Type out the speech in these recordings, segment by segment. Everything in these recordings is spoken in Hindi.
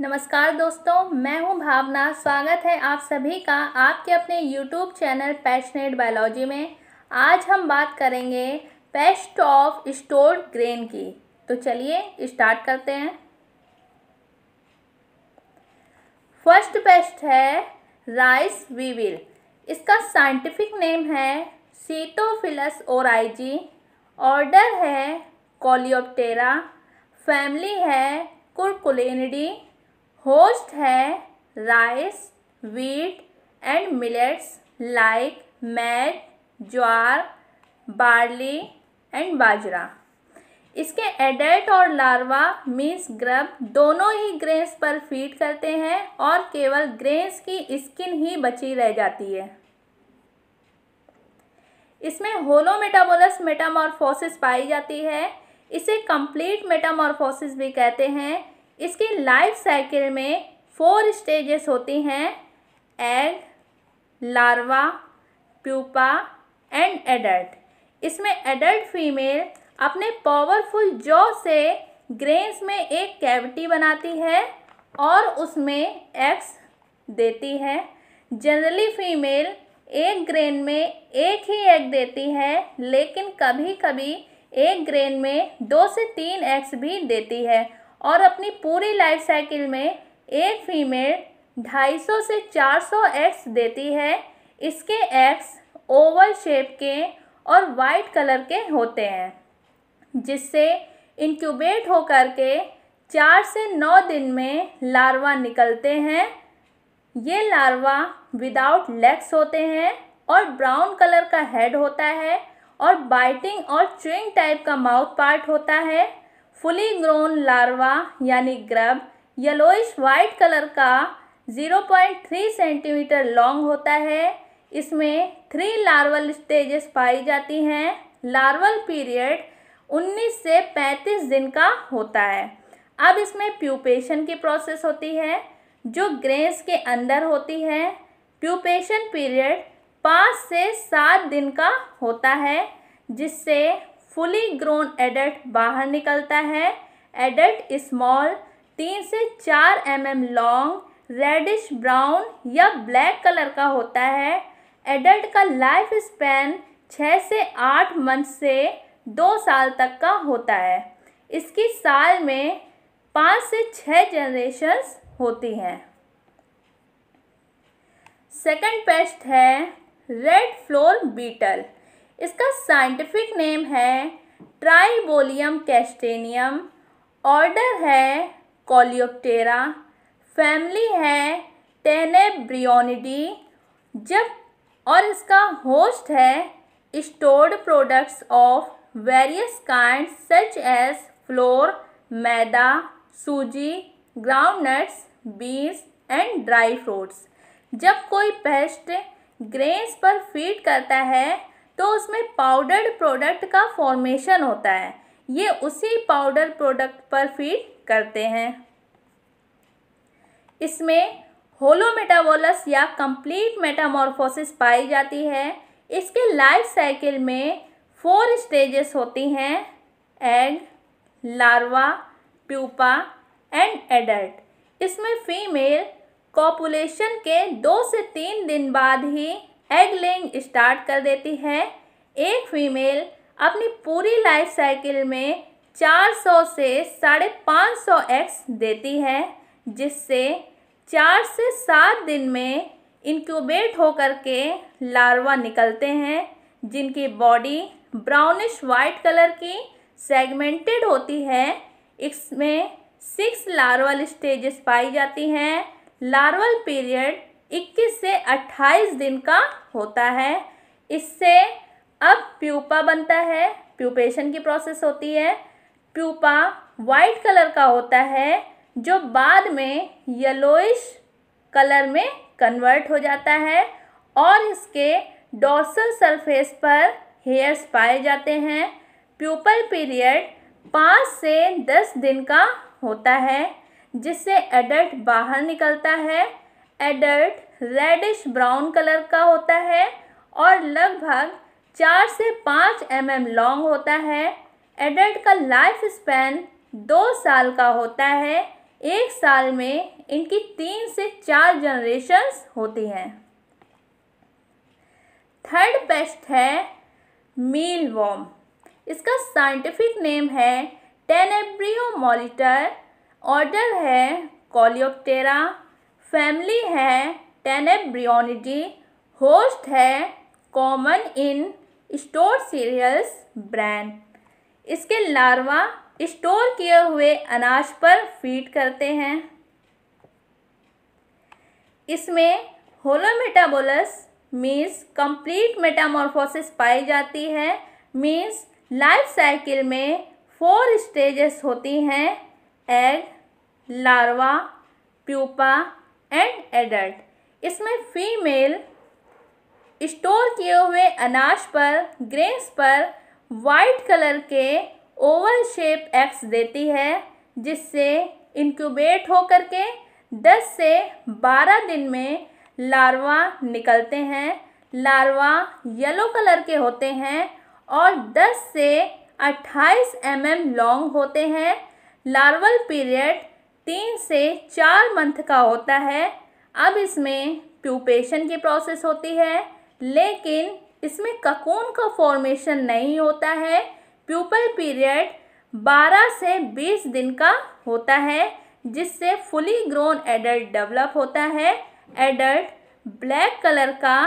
नमस्कार दोस्तों मैं हूं भावना स्वागत है आप सभी का आपके अपने यूट्यूब चैनल पैशनेट बायोलॉजी में आज हम बात करेंगे पेस्ट ऑफ स्टोर्ड ग्रेन की तो चलिए स्टार्ट करते हैं फर्स्ट पेस्ट है राइस वीविल इसका साइंटिफिक नेम है सीटोफिलस ओराइजी ऑर्डर है कोलियोप्टेरा फैमिली है कुरकुलेनिडी होस्ट है rice wheat and millets like maize jowar barley and bajra इसके एडल्ट और लार्वा मीन्स ग्रब दोनों ही ग्रेन्स पर फीड करते हैं और केवल ग्रेन्स की स्किन ही बची रह जाती है इसमें होलो मेटाबोलस मेटामॉर्फोसिस पाई जाती है इसे कंप्लीट मेटामॉर्फोसिस भी कहते हैं इसकी लाइफ साइकिल में फोर स्टेजेस होती हैं egg larva pupa and adult इसमें एडल्ट फीमेल अपने पावरफुल जॉ से ग्रेन्स में एक कैविटी बनाती है और उसमें एग्स देती है जनरली फीमेल एक ग्रेन में एक ही एग देती है लेकिन कभी कभी एक ग्रेन में दो से तीन एग्स भी देती है और अपनी पूरी लाइफ साइकिल में एक फीमेल 250 से 400 एग्स देती है इसके एग्स ओवल शेप के और वाइट कलर के होते हैं जिससे इंक्यूबेट होकर के चार से नौ दिन में लार्वा निकलते हैं ये लार्वा विदाउट लेग्स होते हैं और ब्राउन कलर का हेड होता है और बाइटिंग और चुइंग टाइप का माउथ पार्ट होता है फुली ग्रोन लार्वा यानी ग्रब येलोइश वाइट कलर का 0.3 सेंटीमीटर लॉन्ग होता है इसमें थ्री लार्वल स्टेजेस पाई जाती हैं लार्वल पीरियड 19 से 35 दिन का होता है अब इसमें प्यूपेशन की प्रोसेस होती है जो ग्रेन्स के अंदर होती है प्यूपेशन पीरियड पाँच से सात दिन का होता है जिससे फुली ग्रोन एडल्ट बाहर निकलता है एडल्ट स्मॉल तीन से चार M M long reddish brown या ब्लैक कलर का होता है एडल्ट का लाइफ स्पैन छः से आठ मंथ से दो साल तक का होता है इसकी साल में पाँच से छः जनरेशन्स होती हैं सेकंड पेस्ट है रेड फ्लोर बीटल इसका साइंटिफिक नेम है ट्राइबोलियम कैस्टेनियम ऑर्डर है कॉलियोप्टेरा फैमिली है टेनेब्रियोनिडी जब और इसका होस्ट है stored products of various kind such as flour maida suji groundnuts beans and dry fruits जब कोई पेस्ट ग्रेन्स पर फीड करता है तो उसमें पाउडर्ड प्रोडक्ट का फॉर्मेशन होता है ये उसी पाउडर प्रोडक्ट पर फीड करते हैं इसमें होलोमेटाबोलस या कंप्लीट मेटामॉर्फोसिस पाई जाती है इसके लाइफ साइकिल में फोर स्टेजेस होती हैं egg larva pupa and adult इसमें फीमेल कॉपुलेशन के दो से तीन दिन बाद ही एग लेइंग स्टार्ट कर देती है एक फीमेल अपनी पूरी लाइफ साइकिल में 400 से साढ़े पाँच सौ एग्स देती है जिससे चार से सात दिन में इनक्यूबेट होकर के लार्वा निकलते हैं जिनकी बॉडी ब्राउनिश वाइट कलर की सेगमेंटेड होती है इसमें सिक्स लार्वल स्टेजेस पाई जाती हैं लार्वल पीरियड 21 से 28 दिन का होता है इससे अब प्यूपा बनता है प्यूपेशन की प्रोसेस होती है प्यूपा वाइट कलर का होता है जो बाद में येलोइश कलर में कन्वर्ट हो जाता है और इसके डोर्सल सरफेस पर हेयर्स पाए जाते हैं प्यूपल पीरियड पाँच से दस दिन का होता है जिससे एडल्ट बाहर निकलता है एडल्ट रेडिश ब्राउन कलर का होता है और लगभग चार से पाँच एम एम लॉन्ग होता है एडल्ट का लाइफ स्पैन दो साल का होता है एक साल में इनकी तीन से चार जनरेशन्स होती हैं थर्ड पेस्ट है मील वॉम इसका साइंटिफिक नेम है टेनेब्रियो मॉलिटर ऑर्डर है कॉलियोप्टेरा फैमिली है टेनेब्रियोनिडी होस्ट है common in store cereals bran इसके लार्वा स्टोर किए हुए अनाज पर फीड करते हैं इसमें होलोमेटाबोलस मीन्स कंप्लीट मेटामॉर्फोसिस पाई जाती है मीन्स लाइफ साइकिल में फोर स्टेजेस होती हैं egg larva pupa and adult इसमें फीमेल स्टोर किए हुए अनाज पर ग्रेन्स पर वाइट कलर के ओवल शेप एक्स देती है जिससे इनक्यूबेट होकर के 10 से 12 दिन में लार्वा निकलते हैं लार्वा येलो कलर के होते हैं और 10 से 28 एम एम लॉन्ग होते हैं लार्वल पीरियड तीन से चार मंथ का होता है अब इसमें प्यूपेशन की प्रोसेस होती है लेकिन इसमें ककून का फॉर्मेशन नहीं होता है प्यूपल पीरियड 12 से 20 दिन का होता है जिससे फुली ग्रोन एडल्ट डेवलप होता है एडल्ट ब्लैक कलर का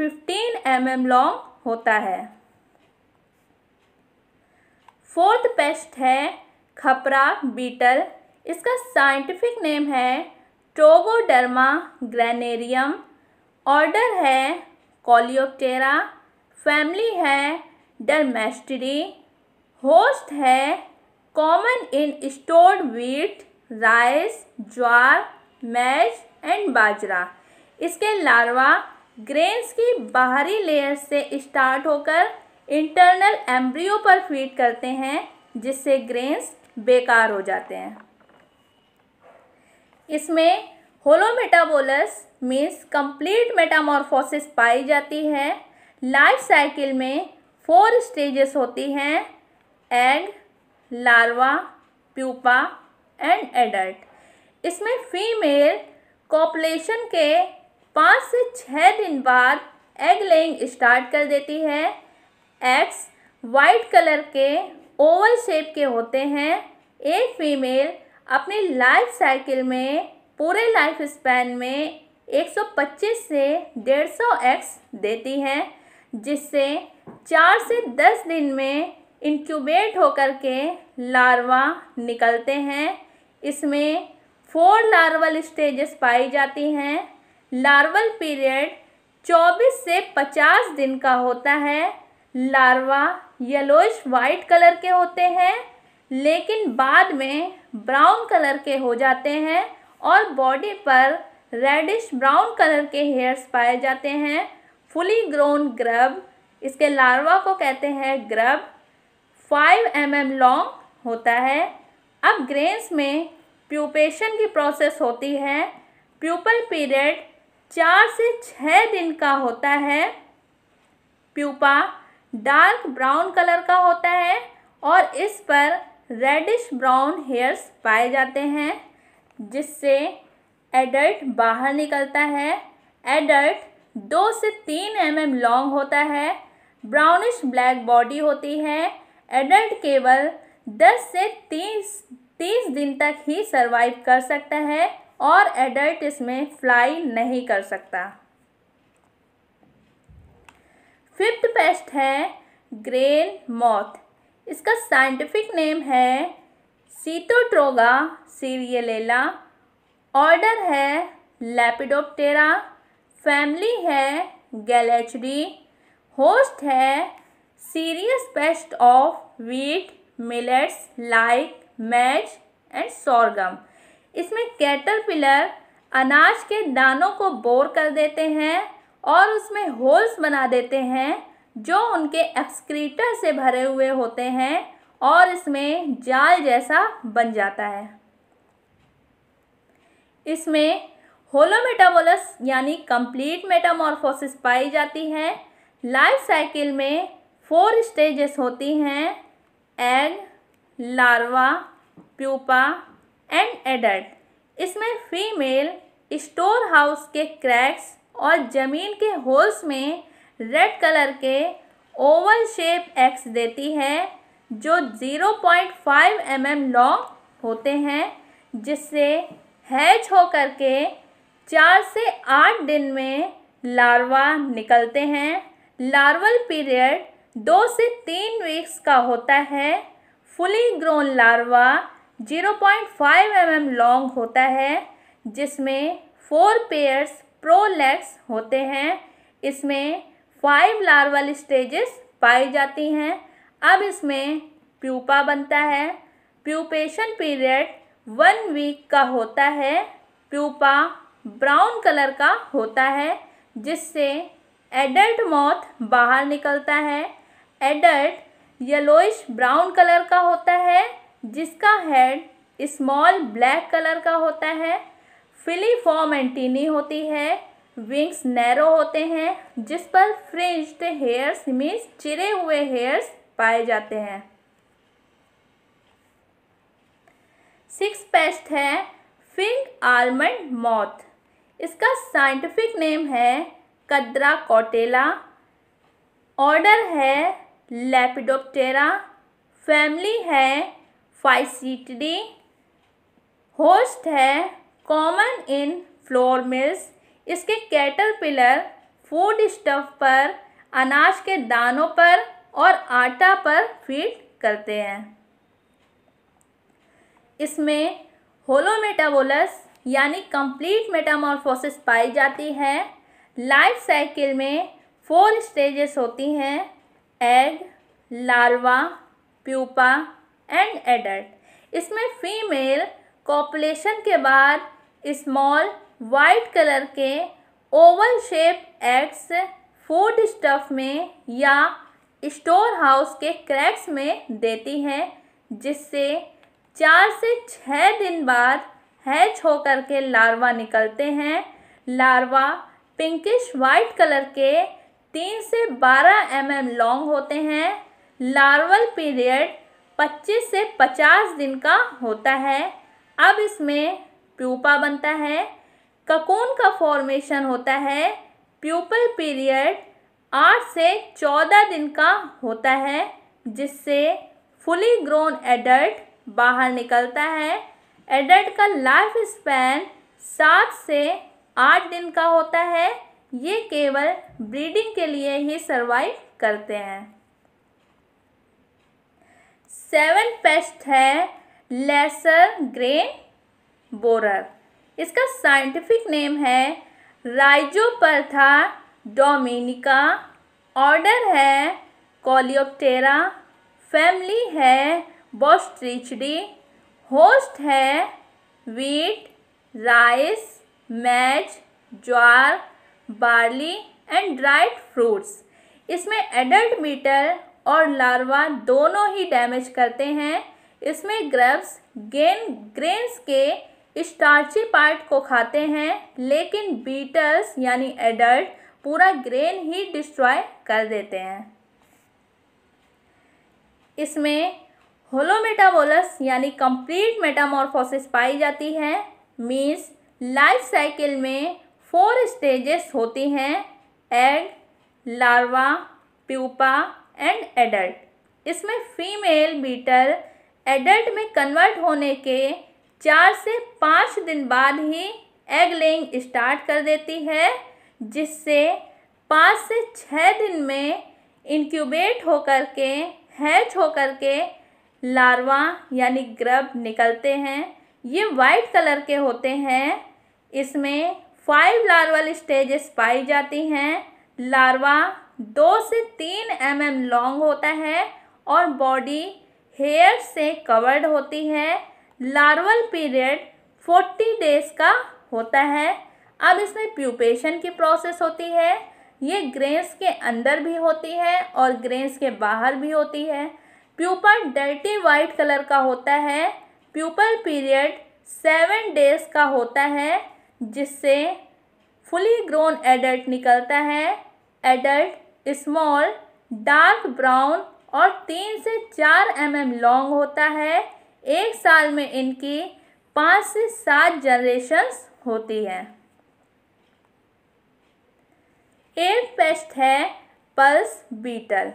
15 एम mm लॉन्ग होता है फोर्थ पेस्ट है खपरा बीटल इसका साइंटिफिक नेम है ट्रोगोडर्मा ग्रेनेरियम ऑर्डर है कॉलियोप्टेरा फैमिली है डरमेस्टरी होस्ट है common in stored wheat rice jowar maize and bajra इसके लार्वा ग्रेन्स की बाहरी लेयर से स्टार्ट होकर इंटरनल एम्ब्रियो पर फीड करते हैं जिससे ग्रेन्स बेकार हो जाते हैं इसमें होलोमेटाबोलस मीन्स कंप्लीट मेटामॉर्फोसिस पाई जाती है लाइफ साइकिल में फोर स्टेजेस होती हैं egg larva pupa and adult इसमें फीमेल कॉपलेशन के पाँच से छः दिन बाद एग लेइंग स्टार्ट कर देती है एग्स वाइट कलर के ओवल शेप के होते हैं एक फीमेल अपने लाइफ साइकिल में पूरे लाइफ स्पैन में 125 से 150 एक्स देती है जिससे चार से दस दिन में इंक्यूबेट होकर के लार्वा निकलते हैं इसमें फोर लार्वल स्टेजेस पाई जाती हैं लार्वल पीरियड 24 से 50 दिन का होता है लार्वा येलोइश वाइट कलर के होते हैं लेकिन बाद में ब्राउन कलर के हो जाते हैं और बॉडी पर रेडिश ब्राउन कलर के हेयर्स पाए जाते हैं फुली ग्रोन ग्रब इसके लार्वा को कहते हैं ग्रब 5 एम एम लॉन्ग होता है अब ग्रेन्स में प्यूपेशन की प्रोसेस होती है प्यूपल पीरियड चार से छः दिन का होता है प्यूपा डार्क ब्राउन कलर का होता है और इस पर रेडिश ब्राउन हेयर्स पाए जाते हैं जिससे एडल्ट बाहर निकलता है एडल्ट दो से तीन एम एम लॉन्ग होता है ब्राउनिश ब्लैक बॉडी होती है एडल्ट केवल दस से तीस तीस दिन तक ही सर्वाइव कर सकता है और एडल्ट इसमें फ्लाई नहीं कर सकता फिफ्थ पेस्ट है ग्रेन मॉथ इसका साइंटिफिक नेम है सीतोट्रोगा सीरियलेला ऑर्डर है लेपिडोप्टेरा फैमिली है गैलेचरी होस्ट है serious pest of wheat millets like maize and sorghum इसमें कैटरपिलर अनाज के दानों को बोर कर देते हैं और उसमें होल्स बना देते हैं जो उनके एक्सक्रीटर से भरे हुए होते हैं और इसमें जाल जैसा बन जाता है इसमें होलोमेटाबोलस यानी कंप्लीट मेटामॉर्फोसिस पाई जाती है लाइफ साइकिल में फोर स्टेजेस होती हैं egg larva pupa and adult इसमें फीमेल स्टोर हाउस के क्रैक्स और ज़मीन के होल्स में रेड कलर के ओवल शेप एक्स देती है जो 0.5 पॉइंट mm लॉन्ग होते हैं जिससे हैच होकर के चार से आठ दिन में लार्वा निकलते हैं लार्वल पीरियड दो से तीन वीक्स का होता है fully grown larva 0.5 point five mm long होता है जिसमें फोर पेयर्स प्रोलेक्स होते हैं इसमें फाइव लार्वल स्टेजेस पाई जाती हैं अब इसमें प्यूपा बनता है प्यूपेशन पीरियड वन वीक का होता है प्यूपा ब्राउन कलर का होता है जिससे एडल्ट मॉथ बाहर निकलता है एडल्ट येलोइश ब्राउन कलर का होता है जिसका हेड स्मॉल ब्लैक कलर का होता है फिलीफॉर्म एंटीनी होती है विंग्स नैरो होते हैं जिस पर फ्रिंज्ड हेयर्स मीन्स चिरे हुए हेयर्स पाए जाते हैं सिक्स पेस्ट है फिंग आलमंड मॉथ इसका साइंटिफिक नेम है कद्रा कोटेला ऑर्डर है लेपिडोप्टेरा फैमिली है फाइसिटडी होस्ट है कॉमन इन फ्लोर मिल्स इसके कैटरपिलर फूड स्टफ पर अनाज के दानों पर और आटा पर फीड करते हैं इसमें होलोमेटाबोलस यानी कंप्लीट मेटामॉर्फोसिस पाई जाती है लाइफ साइकिल में फोर स्टेजेस होती हैं egg larva pupa and adult इसमें फीमेल कॉपुलेशन के बाद स्मॉल वाइट कलर के oval shape eggs food stuff में या स्टोर हाउस के क्रैक्स में देती हैं जिससे चार से छः दिन बाद हैच होकर के लार्वा निकलते हैं लार्वा पिंकिश वाइट कलर के तीन से बारह एम एम लॉन्ग होते हैं लार्वल पीरियड पच्चीस से पचास दिन का होता है अब इसमें प्यूपा बनता है ककोन का फॉर्मेशन होता है प्यूपल पीरियड आठ से चौदह दिन का होता है जिससे फुली ग्रोन एडल्ट बाहर निकलता है एडल्ट का लाइफ स्पैन सात से आठ दिन का होता है ये केवल ब्रीडिंग के लिए ही सर्वाइव करते हैं सेवन पेस्ट है लेसर ग्रेन बोरर इसका साइंटिफिक नेम है राइजोपर्था डोमिनिका ऑर्डर है कॉलियोप्टेरा फैमिली है बोस्ट्रिचडी होस्ट है wheat rice maize jowar barley and dried fruits इसमें एडल्ट मीटर और लार्वा दोनों ही डैमेज करते हैं इसमें ग्रब्स गेन ग्रेन्स के स्टार्ची पार्ट को खाते हैं लेकिन बीटल्स यानी एडल्ट पूरा ग्रेन ही डिस्ट्रॉय कर देते हैं इसमें होलोमेटाबोलस यानी कंप्लीट मेटामॉर्फोसिस पाई जाती है मीन्स लाइफ साइकिल में फोर स्टेजेस होती हैं egg larva pupa and adult इसमें फीमेल बीटल एडल्ट में कन्वर्ट होने के चार से पाँच दिन बाद ही एग लेइंग स्टार्ट कर देती है जिससे पाँच से छः दिन में इनक्यूबेट होकर के हैच होकर के लार्वा यानी ग्रब निकलते हैं ये वाइट कलर के होते हैं इसमें फाइव लार्वल स्टेजेस पाई जाती हैं लार्वा दो से तीन एम एम लॉन्ग होता है और बॉडी हेयर से कवर्ड होती है लार्वल पीरियड फोर्टी डेज का होता है अब इसमें प्यूपेशन की प्रोसेस होती है ये ग्रेन्स के अंदर भी होती है और ग्रेन्स के बाहर भी होती है प्यूपर डर्टी वाइट कलर का होता है प्यूपल पीरियड सेवन डेज का होता है जिससे फुली ग्रोन एडल्ट निकलता है एडल्ट स्मॉल डार्क ब्राउन और तीन से चार एम एम लॉन्ग होता है एक साल में इनकी पाँच से सात जनरेशंस होती है एक पेस्ट है पल्स बीटल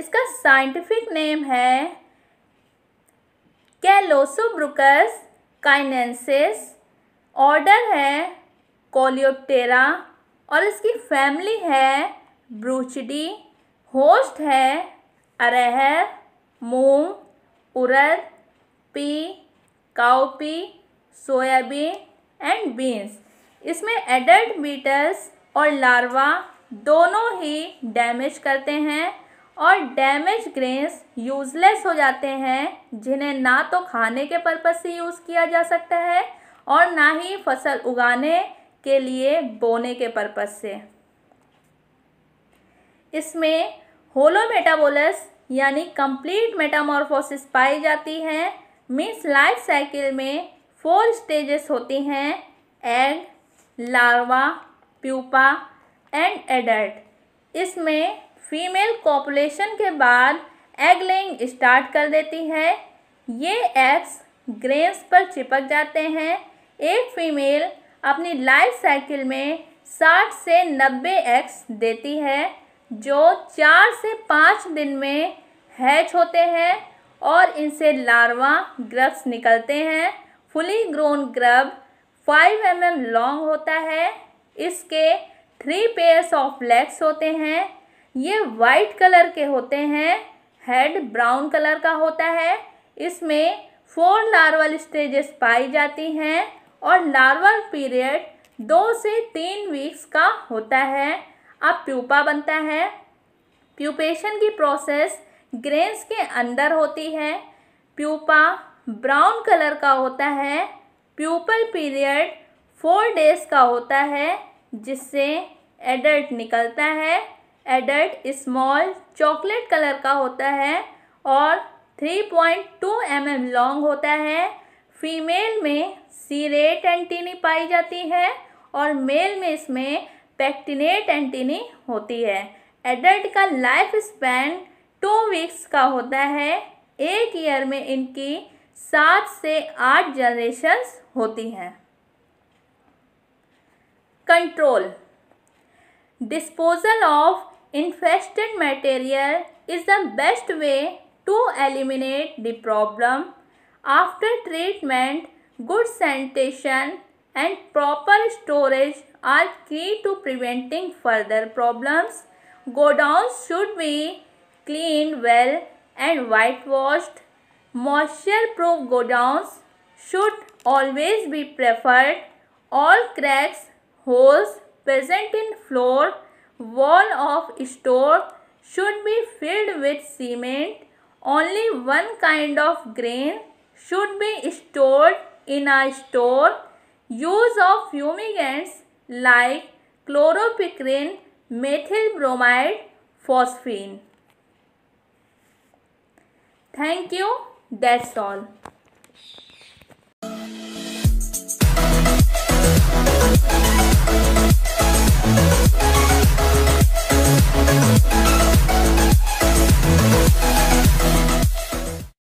इसका साइंटिफिक नेम है कैलोसोब्रुकस काइनेंसिस ऑर्डर है कोलियोप्टेरा और इसकी फैमिली है ब्रूचडी होस्ट है arhar moong urad pea cowpea soybean and beans इसमें एडल्ट बीटल्स और लार्वा दोनों ही डैमेज करते हैं और डैमेज ग्रेन्स यूजलेस हो जाते हैं जिन्हें ना तो खाने के पर्पज़ से यूज़ किया जा सकता है और ना ही फसल उगाने के लिए बोने के पर्पज़ से इसमें होलो मेटाबोलस यानी कंप्लीट मेटामॉर्फोसिस पाई जाती हैं मीन्स लाइफ साइकिल में फोर स्टेजेस होते हैं egg larva pupa and adult इसमें फीमेल कॉपुलेशन के बाद एग लेंग स्टार्ट कर देती है ये एग्स ग्रेन्स पर चिपक जाते हैं एक फीमेल अपनी लाइफ साइकिल में 60 से 90 एग्स देती है जो चार से पाँच दिन में हैच होते हैं और इनसे लार्वा ग्रब्स निकलते हैं fully grown grub 5 M M long होता है इसके थ्री पेयर्स ऑफ लेग्स होते हैं ये वाइट कलर के होते हैं हेड ब्राउन कलर का होता है इसमें फोर लार्वल स्टेजेस पाई जाती हैं और लार्वल पीरियड दो से तीन वीक्स का होता है अब प्यूपा बनता है प्यूपेशन की प्रोसेस ग्रेन्स के अंदर होती है प्यूपा ब्राउन कलर का होता है प्यूपल पीरियड फोर डेज का होता है जिससे एडल्ट निकलता है एडल्ट स्मॉल चॉकलेट कलर का होता है और 3.2 पॉइंट mm लॉन्ग होता है फीमेल में सीरेट एंटीनी पाई जाती है और मेल में इसमें पैक्टिनेट एंटीनी होती है एडल्ट का लाइफ स्पैन टू वीक्स का होता है एक ईयर में इनकी सात से आठ जनरेशन्स होती हैं control disposal of infested material is the best way to eliminate the problem after treatment good sanitation and proper storage are key to preventing further problems godown should be cleaned well and whitewashed. Moisture-proof godowns should always be preferred. All cracks, holes present in floor, wall of store should be filled with cement. Only one kind of grain should be stored in a store. Use of fumigants like chloropicrin, methyl bromide, phosphine. Thank you. That's all.